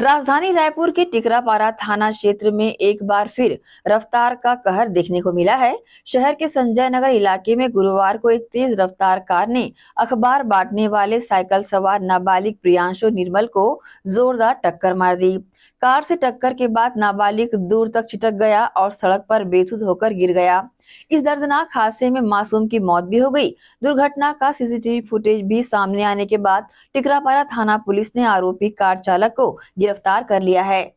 राजधानी रायपुर के टिकरापारा थाना क्षेत्र में एक बार फिर रफ्तार का कहर देखने को मिला है शहर के संजय नगर इलाके में गुरुवार को एक तेज रफ्तार कार ने अखबार बांटने वाले साइकिल सवार नाबालिग प्रियांशु निर्मल को जोरदार टक्कर मार दी कार से टक्कर के बाद नाबालिग दूर तक छिटक गया और सड़क पर बेसुध होकर गिर गया इस दर्दनाक हादसे में मासूम की मौत भी हो गई दुर्घटना का सीसीटीवी फुटेज भी सामने आने के बाद टिकरापारा थाना पुलिस ने आरोपी कार चालक को गिरफ्तार कर लिया है